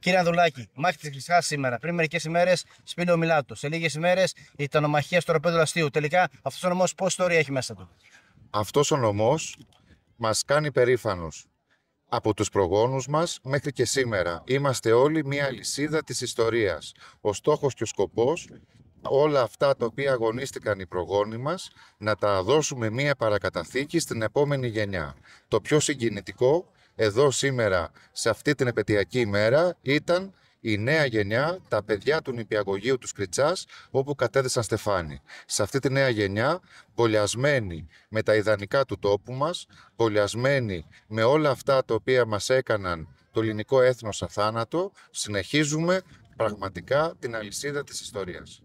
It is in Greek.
Κύριε Ανδουλάκη, μάχη της χρυσάς σήμερα. Πριν μερικές ημέρες, ο Μιλάτος. Σε λίγες ημέρες, η τανομαχία στο ροπέδο αστείου. Τελικά, αυτός ο νομός, πώ ιστορία έχει μέσα του. Αυτός ο νομός μας κάνει περήφανου. Από τους προγόνους μας μέχρι και σήμερα. Είμαστε όλοι μια λυσίδα της ιστορίας. Ο στόχος και ο σκοπός όλα αυτά τα οποία αγωνίστηκαν οι προγόνοι μας να τα δώσουμε μία παρακαταθήκη στην επόμενη γενιά. Το πιο συγκινητικό εδώ σήμερα, σε αυτή την επαιτειακή ημέρα, ήταν η νέα γενιά, τα παιδιά του νηπιαγωγείου του Σκριτσάς, όπου κατέδεσαν στεφάνι. Σε αυτή τη νέα γενιά, πολιασμένη με τα ιδανικά του τόπου μας, πολιασμένη με όλα αυτά τα οποία μας έκαναν το ελληνικό έθνος αθάνατο, συνεχίζουμε πραγματικά την αλυσίδα της ιστορίας.